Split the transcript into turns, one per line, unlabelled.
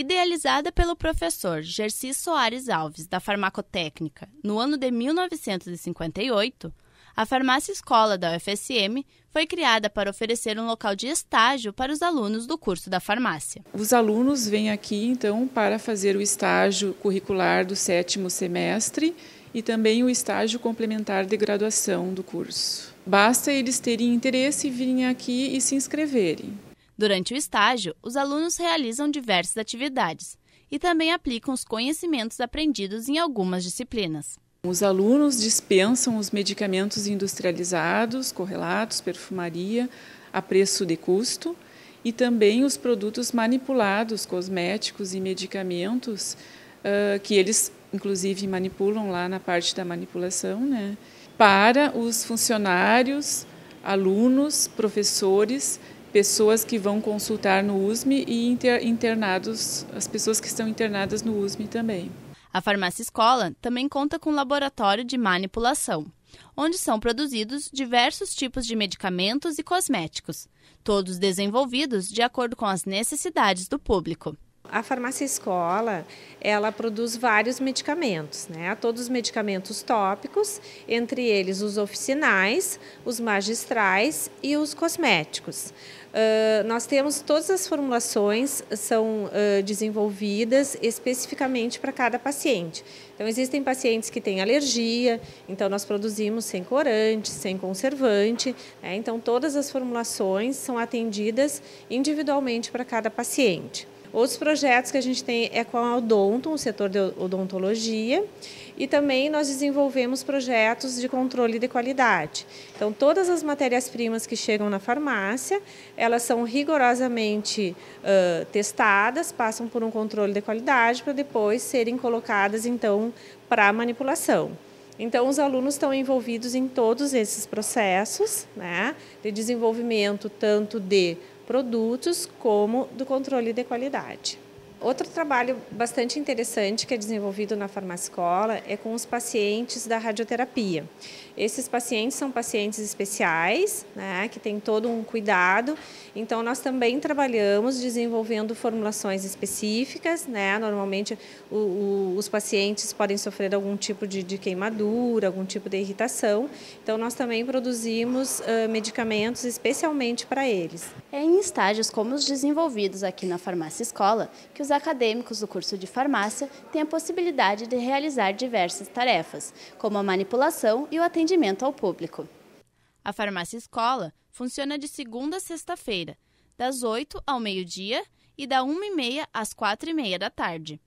Idealizada pelo professor Gersi Soares Alves, da Farmacotécnica, no ano de 1958, a farmácia escola da UFSM foi criada para oferecer um local de estágio
para os alunos do curso da farmácia. Os alunos vêm aqui, então, para fazer o estágio curricular do sétimo semestre e também o estágio complementar de graduação do curso. Basta eles terem interesse e virem aqui e se inscreverem. Durante o estágio, os alunos realizam diversas atividades e também aplicam
os conhecimentos aprendidos em algumas disciplinas.
Os alunos dispensam os medicamentos industrializados, correlatos, perfumaria, a preço de custo, e também os produtos manipulados, cosméticos e medicamentos, ah, que eles, inclusive, manipulam lá na parte da manipulação, né? para os funcionários, alunos, professores pessoas que vão consultar no USME e inter, internados, as pessoas que estão internadas no USME também. A farmácia escola também conta com laboratório de manipulação,
onde são produzidos diversos tipos de medicamentos e cosméticos, todos
desenvolvidos de acordo com as necessidades do público a farmácia escola, ela produz vários medicamentos, né? Todos os medicamentos tópicos, entre eles os oficinais, os magistrais e os cosméticos. Uh, nós temos todas as formulações são uh, desenvolvidas especificamente para cada paciente. Então existem pacientes que têm alergia, então nós produzimos sem corante, sem conservante. Né? Então todas as formulações são atendidas individualmente para cada paciente. Outros projetos que a gente tem é com a Odonto, o setor de odontologia, e também nós desenvolvemos projetos de controle de qualidade. Então, todas as matérias-primas que chegam na farmácia, elas são rigorosamente uh, testadas, passam por um controle de qualidade para depois serem colocadas, então, para manipulação. Então, os alunos estão envolvidos em todos esses processos né, de desenvolvimento, tanto de produtos como do controle de qualidade. Outro trabalho bastante interessante que é desenvolvido na farmacola é com os pacientes da radioterapia. Esses pacientes são pacientes especiais, né, que têm todo um cuidado. Então, nós também trabalhamos desenvolvendo formulações específicas. Né? Normalmente, o, o, os pacientes podem sofrer algum tipo de, de, queimadura, algum tipo de irritação. Então, nós também produzimos uh, medicamentos especialmente para eles. É em
estágios como os desenvolvidos aqui na Farmácia Escola que os acadêmicos do curso de farmácia têm a possibilidade de realizar diversas tarefas, como a manipulação e o atendimento ao público. A Farmácia Escola funciona de segunda a sexta-feira, das 8 ao meio-dia e da 1h30 às 4h30 da tarde.